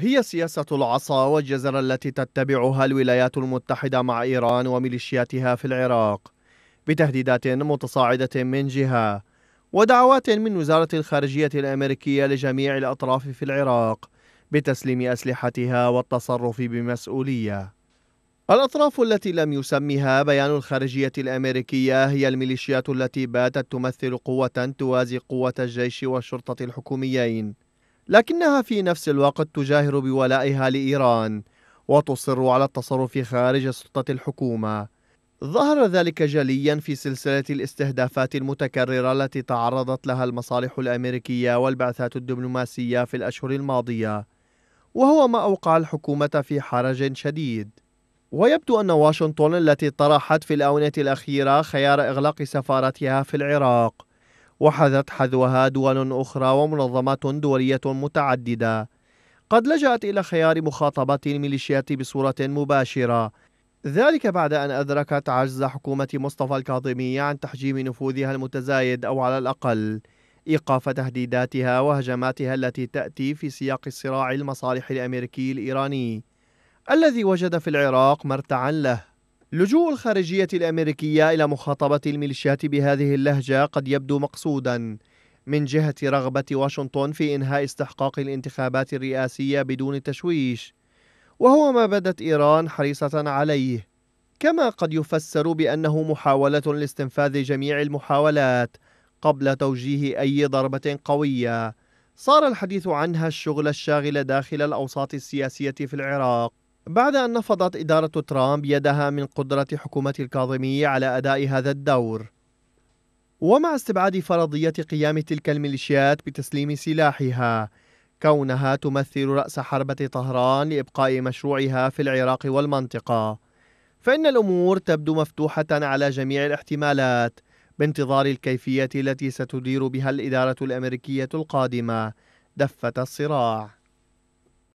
هي سياسة العصا والجزر التي تتبعها الولايات المتحدة مع إيران وميليشياتها في العراق بتهديدات متصاعدة من جهة ودعوات من وزارة الخارجية الأمريكية لجميع الأطراف في العراق بتسليم أسلحتها والتصرف بمسؤولية الأطراف التي لم يسمها بيان الخارجية الأمريكية هي الميليشيات التي باتت تمثل قوة توازي قوة الجيش والشرطة الحكوميين لكنها في نفس الوقت تجاهر بولائها لإيران وتصر على التصرف خارج سلطة الحكومة ظهر ذلك جليا في سلسلة الاستهدافات المتكررة التي تعرضت لها المصالح الأمريكية والبعثات الدبلوماسية في الأشهر الماضية وهو ما أوقع الحكومة في حرج شديد ويبدو أن واشنطن التي طرحت في الآونة الأخيرة خيار إغلاق سفارتها في العراق وحذت حذوها دول أخرى ومنظمات دولية متعددة قد لجأت إلى خيار مخاطبة الميليشيات بصورة مباشرة ذلك بعد أن أدركت عجز حكومة مصطفى الكاظمي عن تحجيم نفوذها المتزايد أو على الأقل إيقاف تهديداتها وهجماتها التي تأتي في سياق الصراع المصالح الأمريكي الإيراني الذي وجد في العراق مرتعا له لجوء الخارجية الأمريكية إلى مخاطبة الميليشيات بهذه اللهجة قد يبدو مقصودا من جهة رغبة واشنطن في إنهاء استحقاق الانتخابات الرئاسية بدون تشويش، وهو ما بدت إيران حريصة عليه، كما قد يفسر بأنه محاولة لاستنفاذ جميع المحاولات قبل توجيه أي ضربة قوية. صار الحديث عنها الشغل الشاغل داخل الأوساط السياسية في العراق، بعد أن نفضت إدارة ترامب يدها من قدرة حكومة الكاظمي على أداء هذا الدور ومع استبعاد فرضية قيام تلك الميليشيات بتسليم سلاحها كونها تمثل رأس حربة طهران لإبقاء مشروعها في العراق والمنطقة فإن الأمور تبدو مفتوحة على جميع الاحتمالات بانتظار الكيفية التي ستدير بها الإدارة الأمريكية القادمة دفة الصراع